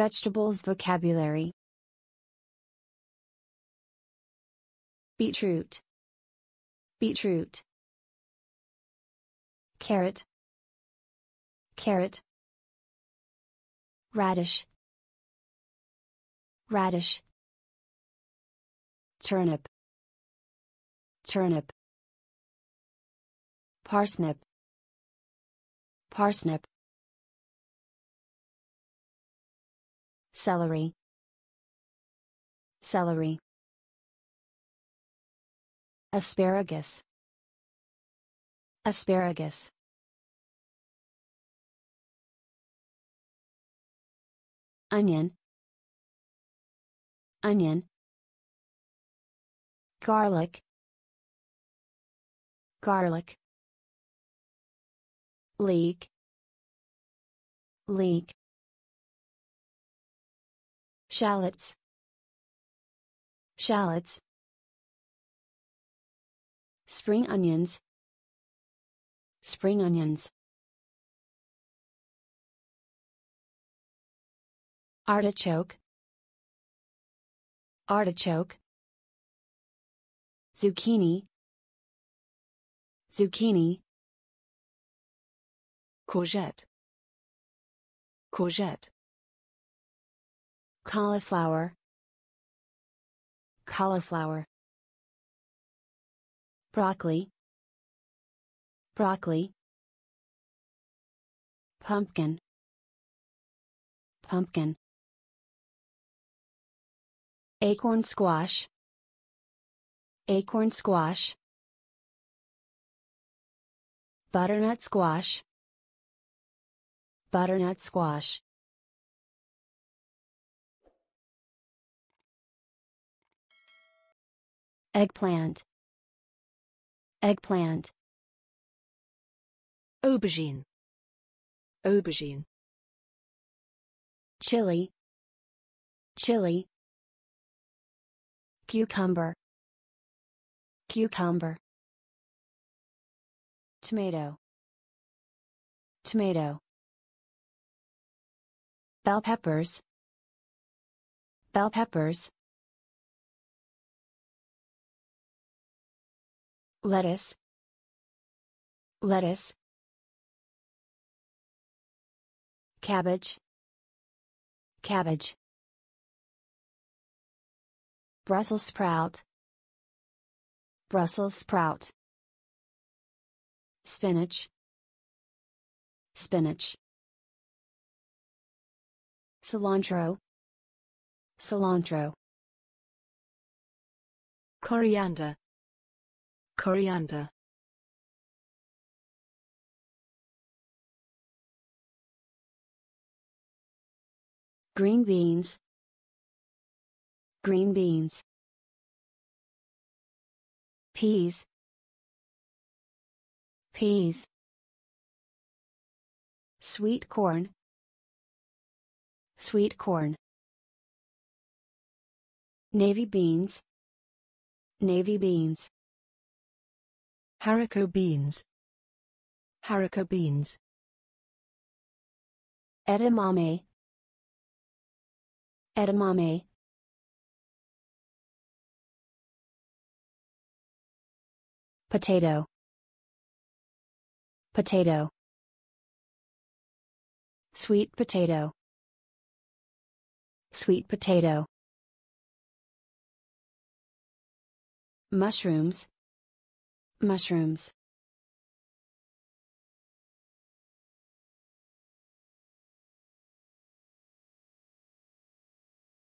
Vegetables vocabulary Beetroot Beetroot Carrot Carrot Radish Radish Turnip Turnip Parsnip Parsnip celery celery asparagus asparagus onion onion garlic garlic leek leek shallots shallots spring onions spring onions artichoke artichoke zucchini zucchini courgette courgette cauliflower cauliflower broccoli broccoli pumpkin pumpkin acorn squash acorn squash butternut squash butternut squash Eggplant. Eggplant. Aubergine. Aubergine. Chili. Chili. Cucumber. Cucumber. Tomato. Tomato. Bell peppers. Bell peppers. lettuce lettuce cabbage cabbage brussels sprout brussels sprout spinach spinach cilantro cilantro coriander Coriander green beans green beans peas peas sweet corn sweet corn navy beans navy beans Haricot beans. Haricot beans. Edamame. Edamame. Potato. Potato. Sweet potato. Sweet potato. Mushrooms, Mushrooms